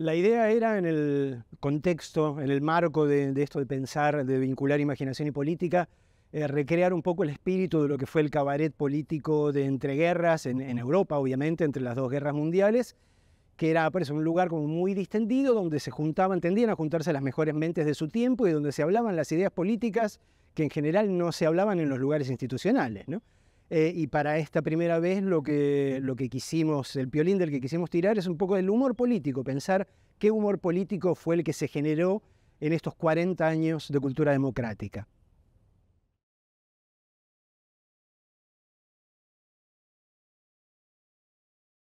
La idea era en el contexto, en el marco de, esto de pensar, de vincular imaginación y política, eh, recrear un poco el espíritu de lo que fue el cabaret político de entreguerras en, Europa, obviamente, entre las dos guerras mundiales, que era un lugar como muy distendido donde se juntaban, tendían a juntarse las mejores mentes de su tiempo y donde se hablaban las ideas políticas que en general no se hablaban en los lugares institucionales. ¿no? Eh, y para esta primera vez lo que, lo que quisimos, el piolín del que quisimos tirar es un poco del humor político, pensar qué humor político fue el que se generó en estos 40 años de cultura democrática.